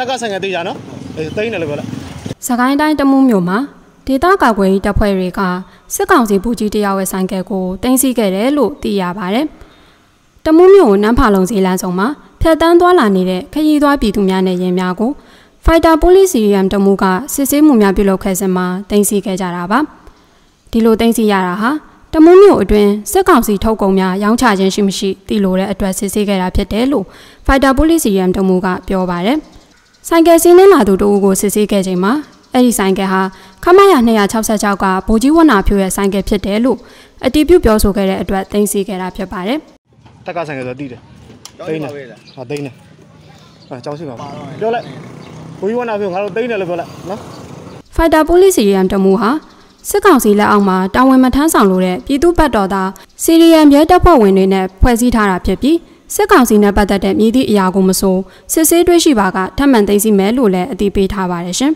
တက်ကဆိုင်ကသေးကြနော်အဲတိန်းတယ်လို့ပြောလိုက်စကိုင်းတိုင်းတမှုမြို့မှာဒေသကာကွယ်ရေးတပ်ဖွဲ့တွေကစစ်ကောင်စီဗိုလ်ကြီးတယောက်ရဲ့ဆိုင်ကယ်ကိုတင်စီခဲ့တယ်လို့သိရပါတယ်။တမှုမြို့နန်းဖာလုံစီလမ်းဆောင်မှာဖျက်တမ်းသွားလာနေတဲ့ခရီးသွားပြည်သူများနဲ့ရင်များကို Fighter Police CRM တမှုကစစ်ဆေးမှုများပြုလုပ်ခဲ့စဉ်မှာတင်စီခဲ့ကြတာပါ။ဒီလိုတင်စီရတာဟာတမုံမျိုးအတွင်းစစ်ကောင်စီထုတ်ကုန်များရောင်းချခြင်းရှိမရှိသိလိုတဲ့အတွက်စစ်ဆေးခဲ့တာဖြစ်တယ်လို့ Fighter Police CRM တမူကပြောပါတယ်။ဆိုင်ကယ်စီးနှင်းလာသူတဦးကိုစစ်ဆေးခဲ့ချိန်မှာအဲ့ဒီဆိုင်ကယ်ဟာခမရ266ကဗိုလ်ကြီးဝဏဖြိုးရဲ့ဆိုင်ကယ်ဖြစ်တယ်လို့အတည်ပြုပြောဆိုခဲ့တဲ့အတွက်သိသိခဲ့တာဖြစ်ပါတယ်။တက်ကဆိုင်ကယ်ဆိုတိတယ်။သိနေ။ဟာသိနေ။ဟာကြောင်းစီပါ။ပြောလိုက်။ဗိုလ်ကြီးဝဏဖြိုးငါတို့သိနေလို့ပြောလိုက်နော်။ Fighter Police CRM တမူဟာစစ်ကောင်စီလက်အောက်မှာတာဝန်မထမ်းဆောင်လို့တဲ့ပြည်သူ့ဘက်တော်သားစီရီယံရဲတပ်ဖွဲ့ဝင်တွေနဲ့ဖွဲ့စည်းထားတာဖြစ်ပြီးစစ်ကောင်စီနဲ့ပတ်သက်တဲ့မြည်သည့်အရာကိုမဆိုစစ်ဆေးတွေးရှိပါကထပ်မံသိသိမယ်လို့လည်းအတည်ပြုထားပါတယ်ရှင်